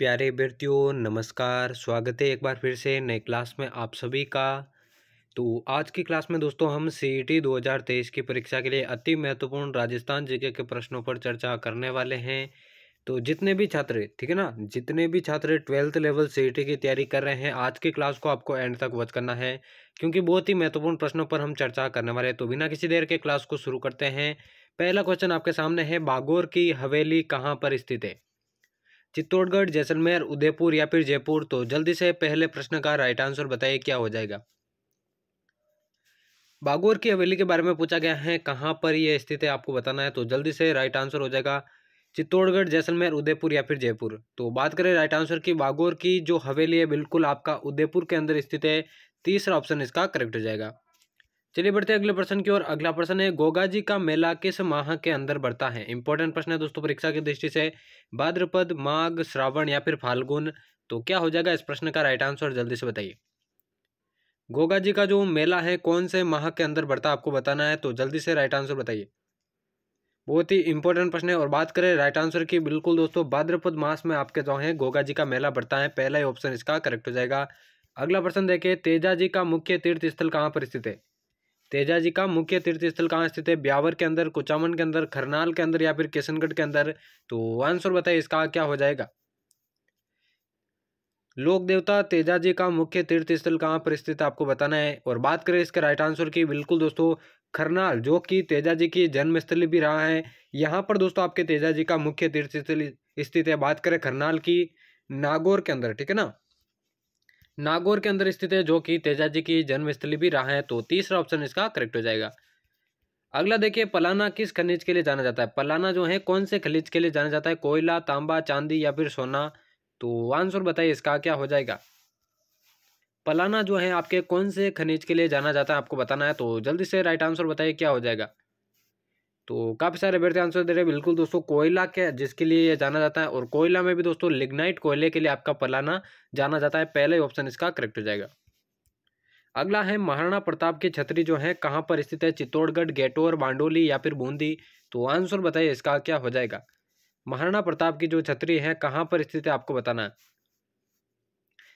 प्यारे अभ्यर्थियों नमस्कार स्वागत है एक बार फिर से नए क्लास में आप सभी का तो आज की क्लास में दोस्तों हम सी ई e तेईस की परीक्षा के लिए अति महत्वपूर्ण राजस्थान जीके के प्रश्नों पर चर्चा करने वाले हैं तो जितने भी छात्र ठीक है ना जितने भी छात्र ट्वेल्थ लेवल सी e की तैयारी कर रहे हैं आज की क्लास को आपको एंड तक वॉच करना है क्योंकि बहुत ही महत्वपूर्ण प्रश्नों पर हम चर्चा करने वाले हैं तो बिना किसी देर के क्लास को शुरू करते हैं पहला क्वेश्चन आपके सामने है बागोर की हवेली कहाँ पर स्थित है चित्तौड़गढ़ जैसलमेर उदयपुर या फिर जयपुर तो जल्दी से पहले प्रश्न का राइट आंसर बताइए क्या हो जाएगा बागोर की हवेली के बारे में पूछा गया है कहाँ पर यह स्थित है आपको बताना है तो जल्दी से राइट आंसर हो जाएगा चित्तौड़गढ़ जैसलमेर उदयपुर या फिर जयपुर तो बात करें राइट आंसर की बागोर की जो हवेली है बिल्कुल आपका उदयपुर के अंदर स्थित है तीसरा ऑप्शन इसका करेक्ट हो जाएगा चलिए बढ़ते हैं अगले प्रश्न की ओर अगला प्रश्न है गोगा जी का मेला किस माह के अंदर बढ़ता है इंपॉर्टेंट प्रश्न है दोस्तों परीक्षा की दृष्टि से भाद्रपद माघ श्रावण या फिर फाल्गुन तो क्या हो जाएगा इस प्रश्न का राइट आंसर जल्दी से बताइए गोगा जी का जो मेला है कौन से माह के अंदर बढ़ता आपको बताना है तो जल्दी से राइट आंसर बताइए बहुत ही इंपॉर्टेंट प्रश्न है और बात करें राइट आंसर की बिल्कुल दोस्तों भाद्रपद मास में आपके जो है गोगा जी का मेला बढ़ता है पहला ही ऑप्शन इसका करेक्ट हो जाएगा अगला प्रश्न देखें तेजा जी का मुख्य तीर्थ स्थल कहाँ पर स्थित है तेजा जी का मुख्य तीर्थ स्थल कहाँ स्थित है ब्यावर के अंदर कुचामन के अंदर खरनाल के अंदर या फिर किशनगढ़ के अंदर तो आंसर बताइए इसका क्या हो जाएगा लोक देवता तेजा जी का मुख्य तीर्थ स्थल कहाँ पर स्थित आपको बताना है और बात करें इसके राइट आंसर की बिल्कुल दोस्तों खरनाल जो कि तेजा जी की स्थल भी रहा है यहाँ पर दोस्तों आपके तेजा जी का मुख्य तीर्थ स्थल स्थित है बात करें खरनाल की नागौर के अंदर ठीक है ना नागौर के अंदर स्थित है जो कि तेजा जी की जन्मस्थली भी रहा है तो तीसरा ऑप्शन इसका करेक्ट हो जाएगा अगला देखिए पलाना किस खनिज के लिए जाना जाता है पलाना जो है कौन से खनिज के लिए जाना जाता है कोयला तांबा चांदी या फिर सोना तो आंसर बताइए इसका क्या हो जाएगा पलाना जो है आपके कौन से खनिज के लिए जाना जाता है आपको बताना है तो जल्दी से राइट आंसर बताइए क्या हो जाएगा तो काफ़ी सारे अभ्यर्थी आंसर दे रहे हैं बिल्कुल दोस्तों कोयला के जिसके लिए ये जाना जाता है और कोयला में भी दोस्तों लिग्नाइट कोयले के लिए आपका पलाना जाना जाता है पहले ऑप्शन इसका करेक्ट हो जाएगा अगला है महाराणा प्रताप की छतरी जो है कहाँ पर स्थित है चित्तौड़गढ़ गेटोर बांडोली या फिर बूंदी तो आंसर बताइए इसका क्या हो जाएगा महाराणा प्रताप की जो छतरी है कहाँ पर स्थित है आपको बताना है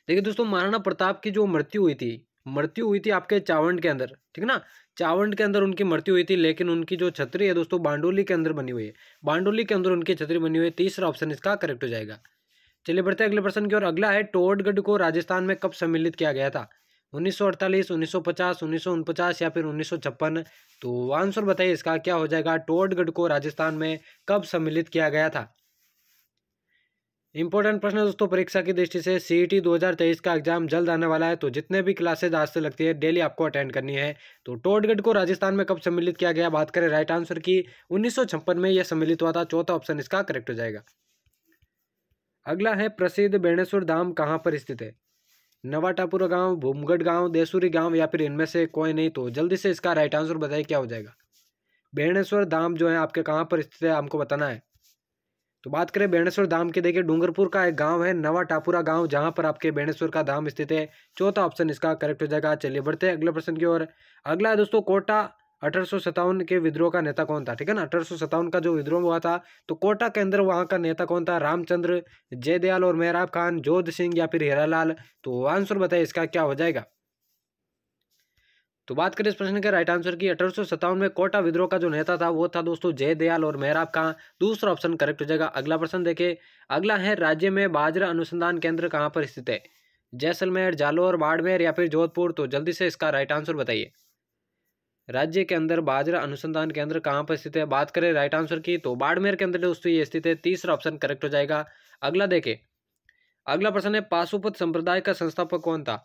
देखिए दोस्तों महाराणा प्रताप की जो मृत्यु हुई थी मृत्यु हुई थी आपके चावंड के अंदर ठीक ना चावंड के अंदर उनकी मृत्यु हुई थी लेकिन उनकी जो छतरी है दोस्तों बांडोली के अंदर बनी हुई है बांडोली के अंदर उनकी छतरी बनी हुई है तीसरा ऑप्शन इसका करेक्ट हो जाएगा चलिए बढ़ते अगले प्रश्न की ओर अगला है टोडगढ़ को राजस्थान में कब सम्मिलित किया गया था 1948, 1950, उनपचास या फिर छप्पन तो आंसर बताइए इसका क्या हो जाएगा टोडगढ़ को राजस्थान में कब सम्मिलित किया गया था इंपॉर्टेंट प्रश्न है दोस्तों परीक्षा की दृष्टि से e सीईटी 2023 का एग्जाम जल्द आने वाला है तो जितने भी क्लासेज आज से लगती है डेली आपको अटेंड करनी है तो टोटगढ़ को राजस्थान में कब सम्मिलित किया गया बात करें राइट आंसर की उन्नीस में यह सम्मिलित हुआ था चौथा ऑप्शन इसका करेक्ट हो जाएगा अगला है प्रसिद्ध बेणेश्वर धाम कहाँ पर स्थित है नवाटापुरा गांव भूमगढ़ गांव देसूरी गांव या फिर इनमें से कोई नहीं तो जल्दी से इसका राइट आंसर बताइए क्या हो जाएगा बेणेश्वर धाम जो है आपके कहाँ पर स्थित है आपको बताना है तो बात करें बेणेश्वर धाम के देखिए डूंगरपुर का एक गांव है नवा टापुरा गांव जहां पर आपके बेणेश्वर का धाम स्थित है चौथा ऑप्शन इसका करेक्ट हो जाएगा चलिए बढ़ते हैं अगले प्रश्न की ओर अगला है दोस्तों कोटा अठारह के विद्रोह का नेता कौन था ठीक है ना अठारह का जो विद्रोह हुआ था तो कोटा के अंदर वहाँ का नेता कौन था रामचंद्र जयदयाल और मेहराब खान जोध सिंह या फिर हीरालाल तो आंसर बताइए इसका क्या हो जाएगा तो बात करें इस प्रश्न के राइट आंसर की अठारह में कोटा विद्रोह का जो नेता था वो था दोस्तों जय दयाल और मेहराब कहाँ दूसरा ऑप्शन करेक्ट हो जाएगा अगला प्रश्न देखें अगला है राज्य में बाजरा अनुसंधान केंद्र कहाँ पर स्थित है जैसलमेर जालोर बाड़मेर या फिर जोधपुर तो जल्दी से इसका राइट आंसर बताइए राज्य के अंदर बाजरा अनुसंधान केंद्र कहाँ पर स्थित है बात करें राइट आंसर की तो बाड़मेर के अंदर दोस्तों ये स्थित है तीसरा ऑप्शन करेक्ट हो जाएगा अगला देखें अगला प्रश्न है पाशुपत संप्रदाय का संस्थापक कौन था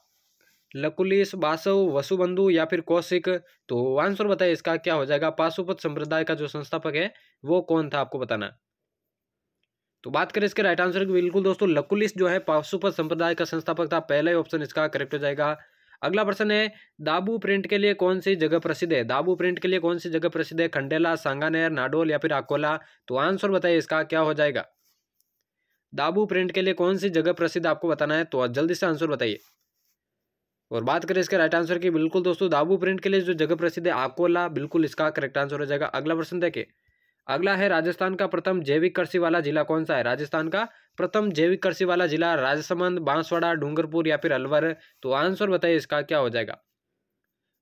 लकुलिस बासव वसुबंधु या फिर कौशिक तो आंसर बताइए इसका क्या हो जाएगा पाशुपत संप्रदाय का जो संस्थापक है वो कौन था आपको बताना तो बात करें इसके राइट आंसर की बिल्कुल दोस्तों लकुलिस जो है पाशुपत संप्रदाय का संस्थापक था पहला ही ऑप्शन इसका करेक्ट हो जाएगा अगला प्रश्न है दाबू प्रिंट के लिए कौन सी जगह प्रसिद्ध है दाबू प्रिंट के लिए कौन सी जगह प्रसिद्ध है खंडेला सांगानेर नाडोल या फिर अकोला तो आंसर बताइए इसका क्या हो जाएगा दाबू प्रिंट के लिए कौन सी जगह प्रसिद्ध आपको बताना है तो जल्दी से आंसर बताइए और बात करें इसके राइट आंसर की बिल्कुल दोस्तों दाबू प्रिंट के लिए जो जगह प्रसिद्ध है आकोला बिल्कुल इसका करेक्ट आंसर हो जाएगा अगला प्रश्न देखे अगला है राजस्थान का प्रथम जैविक कृषि वाला जिला कौन सा है राजस्थान का प्रथम जैविक कृषि वाला जिला राजसमंद बांसवाड़ा डूंगरपुर या फिर अलवर तो आंसर बताइए इसका क्या हो जाएगा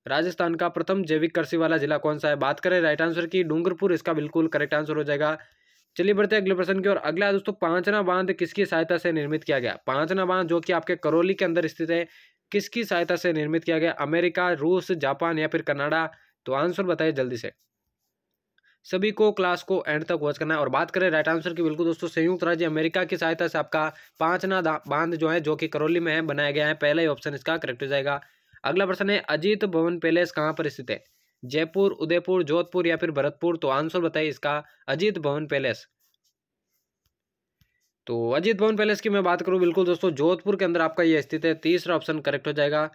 राजस्थान का प्रथम जैविक कृषि वाला जिला कौन सा है बात करें राइट आंसर की डूंगरपुर इसका बिल्कुल करेक्ट आंसर हो जाएगा चलिए बढ़ते अगले प्रश्न की और अगला दोस्तों पांचना बांध किसकी सहायता से निर्मित किया गया पांचना बांध जो कि आपके करौली के अंदर स्थित है किसकी सहायता से निर्मित किया गया अमेरिका रूस जापान या फिर कनाडा तो आंसर बताइए जल्दी से सभी को क्लास को एंड तक वॉच करना है और बात करें राइट आंसर की बिल्कुल दोस्तों संयुक्त राज्य अमेरिका की सहायता से आपका पांचना बांध जो है जो कि करौली में है बनाया गया है पहला ही ऑप्शन इसका करेक्ट हो जाएगा अगला प्रश्न है अजीत भवन पैलेस कहाँ पर स्थित है जयपुर उदयपुर जोधपुर या फिर भरतपुर तो आंसर बताइए इसका अजीत भवन पैलेस तो अजीत भवन पैलेस की मैं बात करूँ बिल्कुल दोस्तों जोधपुर के अंदर आपका ये स्थित है तीसरा ऑप्शन करेक्ट हो जाएगा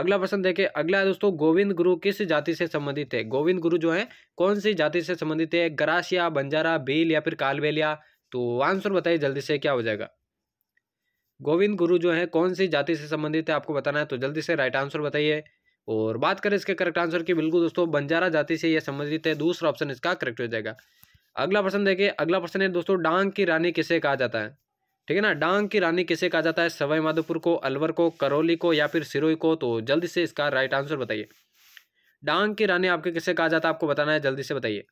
अगला प्रश्न देखें अगला है दोस्तों गोविंद गुरु किस जाति से संबंधित है गोविंद गुरु जो है कौन सी जाति से संबंधित है ग्रासिया बंजारा बेल या फिर कालबेलिया तो आंसर बताइए जल्दी से क्या हो जाएगा गोविंद गुरु जो है कौन सी जाति से संबंधित है आपको बताना है तो जल्दी से राइट आंसर बताइए और बात करें इसके करेक्ट आंसर की बिल्कुल दोस्तों बंजारा जाति से यह संबंधित है दूसरा ऑप्शन इसका करेक्ट हो जाएगा अगला प्रश्न देखिए अगला प्रश्न है दोस्तों डांग की रानी किसे कहा जाता है ठीक है ना डांग की रानी किसे कहा जाता है सवाई माधोपुर को अलवर को करौली को या फिर सिरोई को तो जल्दी से इसका राइट आंसर बताइए डांग की रानी आपके किसे कहा जाता है आपको बताना है जल्दी से बताइए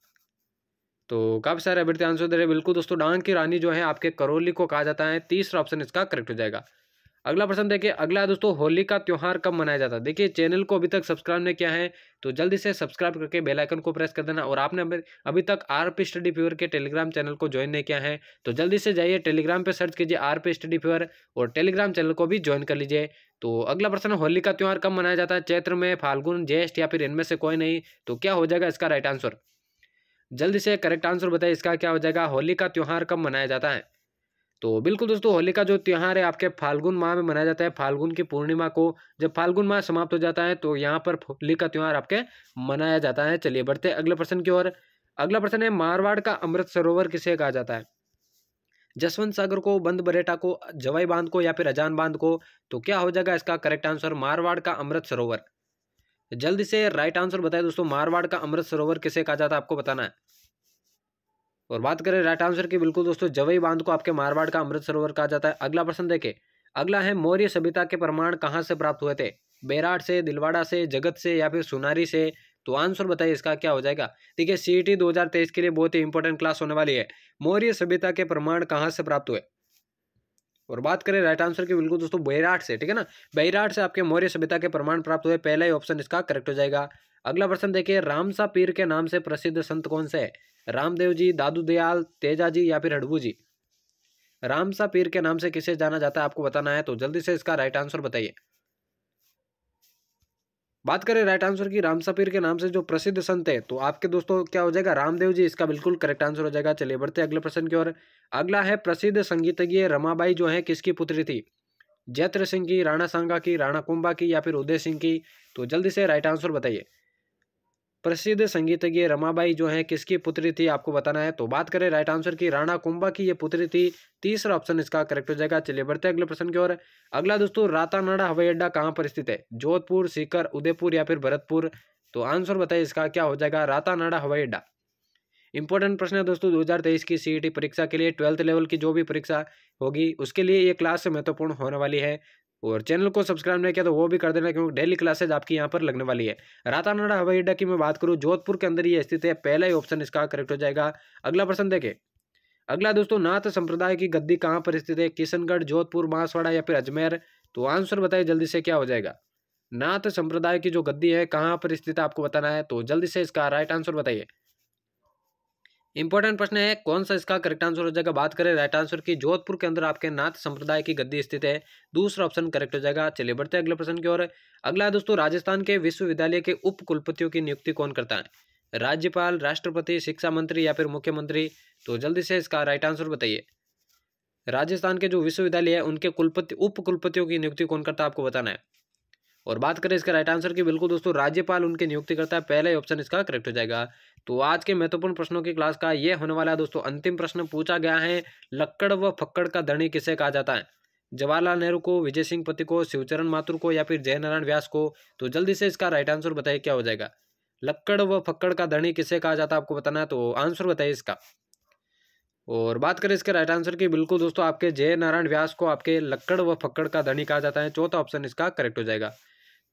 तो काफ़ी सारे अभ्यर्थी आंसर दे रहे बिल्कुल दोस्तों डांग की रानी जो है आपके करौली को कहा जाता है तीसरा ऑप्शन इसका करेक्ट हो जाएगा अगला प्रश्न देखिए अगला दोस्तों होली का त्यौहार कब मनाया जाता है देखिए चैनल को अभी तक सब्सक्राइब नहीं किया है तो जल्दी से सब्सक्राइब करके बेल आइकन को प्रेस कर देना और आपने अभी तक आर पी स्टडी फीवर के टेलीग्राम चैनल को ज्वाइन नहीं किया है तो जल्दी से जाइए टेलीग्राम पर सर्च कीजिए आर पी स्टडी फीवर और टेलीग्राम चैनल को भी ज्वाइन कर लीजिए तो अगला प्रश्न होली का त्यौहार कब मनाया जाता है चैत्र में फाल्गुन ज्येष्ठ या फिर इनमें से कोई नहीं तो क्या हो जाएगा इसका राइट आंसर जल्दी से करेक्ट आंसर बताइए इसका क्या हो जाएगा होली का त्यौहार कब मनाया जाता है तो बिल्कुल दोस्तों होली का जो त्यौहार है आपके फाल्गुन माह में मनाया जाता है फाल्गुन की पूर्णिमा को जब फाल्गुन माह समाप्त हो जाता है तो यहाँ पर होली का त्यौहार आपके मनाया जाता है चलिए बढ़ते अगले प्रश्न की ओर अगला प्रश्न है मारवाड़ का अमृत सरोवर किसे कहा जाता है जसवंत सागर को बंद बरेटा को जवाई बांध को या फिर अजान बांध को तो क्या हो जाएगा इसका करेक्ट आंसर मारवाड़ का अमृत सरोवर जल्दी से राइट आंसर बताए दोस्तों मारवाड़ का अमृत सरोवर किसे कहा जाता है आपको बताना है और बात करें राइट आंसर की बिल्कुल दोस्तों जवई बांध को आपके मारवाड़ का अमृत सरोवर कहा जाता है अगला प्रश्न देखे अगला है मौर्य सभ्यता के प्रमाण कहाँ से प्राप्त हुए थे बैराट से दिलवाड़ा से जगत से या फिर सुनारी से तो आंसर बताइए इसका क्या हो जाएगा देखिए e सी टी के लिए बहुत ही इंपॉर्टेंट क्लास होने वाली है मौर्य सभ्यता के प्रमाण कहाँ से प्राप्त हुए और बात करें राइट आंसर की बिल्कुल दोस्तों बैराट से ठीक है ना बैराट से आपके मौर्य सभ्यता के प्रमाण प्राप्त हुए पहला ही ऑप्शन इसका करेक्ट हो जाएगा अगला प्रश्न देखिए रामसा पीर के नाम से प्रसिद्ध संत कौन से है रामदेव जी दादू दयाल तेजा जी या फिर हडबू जी रामसा पीर के नाम से किसे जाना जाता है आपको बताना है तो जल्दी से इसका राइट आंसर बताइए बात करें राइट आंसर की रामसा पीर के नाम से जो प्रसिद्ध संत है तो आपके दोस्तों क्या हो जाएगा रामदेव जी इसका बिल्कुल करेक्ट आंसर हो जाएगा चलिए बढ़ते अगले प्रश्न की ओर अगला है प्रसिद्ध संगीतज्ञ रमाबाई जो है किसकी पुत्री थी जैत्र सिंह की राणा सांगा की राणा कुंभा की या फिर उदय सिंह की तो जल्दी से राइट आंसर बताइए प्रसिद्ध संगीतज्ञ रमाबाई जो है किसकी पुत्री थी आपको बताना है तो बात करें राइट आंसर की राणा कुंभा की ये पुत्री थी तीसरा ऑप्शन इसका करेक्ट हो जाएगा चलिए बढ़ते अगले प्रश्न की ओर अगला दोस्तों रातानाड़ा हवाई अड्डा कहाँ पर स्थित है जोधपुर सीकर उदयपुर या फिर भरतपुर तो आंसर बताइए इसका क्या हो जाएगा रातानाड़ा हवाई अड्डा इंपॉर्टेंट प्रश्न है दोस्तों 2023 की सीईटी e परीक्षा के लिए ट्वेल्थ लेवल की जो भी परीक्षा होगी उसके लिए ये क्लास महत्वपूर्ण होने वाली है और चैनल को सब्सक्राइब नहीं किया तो वो भी कर देना क्योंकि डेली क्लासेज आपकी यहाँ पर लगने वाली है रातानाडा हवाई अड्डा की मैं बात करूँ जोधपुर के अंदर ये स्थित है पहला ही ऑप्शन इसका करेक्ट हो जाएगा अगला प्रश्न देखें अगला दोस्तों नाथ संप्रदाय की गद्दी कहाँ पर स्थित है किशनगढ़ जोधपुर बांसवाड़ा या फिर अजमेर तो आंसर बताइए जल्दी से क्या हो जाएगा नाथ संप्रदाय की जो गद्दी है कहाँ पर स्थित है आपको बताना है तो जल्दी से इसका राइट आंसर बताइए इंपॉर्टेंट प्रश्न है कौन सा इसका करेक्ट आंसर हो जाएगा बात करें राइट आंसर की जोधपुर के अंदर आपके नाथ संप्रदाय की गद्दी स्थित है दूसरा ऑप्शन करेक्ट हो जाएगा चलिए बढ़ते हैं अगले प्रश्न की ओर अगला है दोस्तों राजस्थान के विश्वविद्यालय के उप कुलपतियों की नियुक्ति कौन करता है राज्यपाल राष्ट्रपति शिक्षा मंत्री या फिर मुख्यमंत्री तो जल्दी से इसका राइट आंसर बताइए राजस्थान के जो विश्वविद्यालय है उनके कुलपति उप कुलपतियों की नियुक्ति कौन करता है आपको बताना है और बात करें इसका राइट आंसर की बिल्कुल दोस्तों राज्यपाल उनकी नियुक्ति करता है पहला ही ऑप्शन इसका करेक्ट हो जाएगा तो आज के महत्वपूर्ण प्रश्नों की क्लास का ये होने वाला है दोस्तों अंतिम प्रश्न पूछा गया है लक्कड़ व फक्कड़ का धनी किसे कहा जाता है जवाहरलाल नेहरू को विजय सिंह पति को शिवचरण माथुर को या फिर जयनारायण व्यास को तो जल्दी से इसका राइट आंसर बताइए क्या हो जाएगा लक्कड़ व फक्कड़ का धनी किसे कहा जाता है आपको बताना है तो आंसर बताइए इसका और बात करें इसके राइट आंसर की बिल्कुल दोस्तों आपके जय नारायण व्यास को आपके लक्कड़ व फक्कड़ का धनी कहा जाता है चौथा ऑप्शन इसका करेक्ट हो जाएगा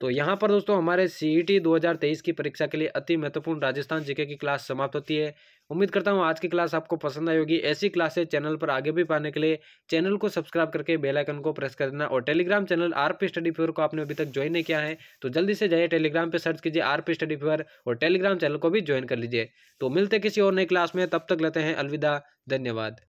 तो यहाँ पर दोस्तों हमारे सी ई टी की परीक्षा के लिए अति महत्वपूर्ण राजस्थान जीके की क्लास समाप्त होती है उम्मीद करता हूँ आज की क्लास आपको पसंद आई होगी ऐसी क्लासें चैनल पर आगे भी पाने के लिए चैनल को सब्सक्राइब करके बेल आइकन को प्रेस कर देना और Telegram channel R P study fever को आपने अभी तक ज्वाइन नहीं किया है तो जल्दी से जाइए टेलीग्राम पर सर्च कीजिए आर पी स्टडी फ्यूर और टेलीग्राम चैनल को भी ज्वाइन कर लीजिए तो मिलते किसी और नई क्लास में तब तक लेते हैं अलविदा धन्यवाद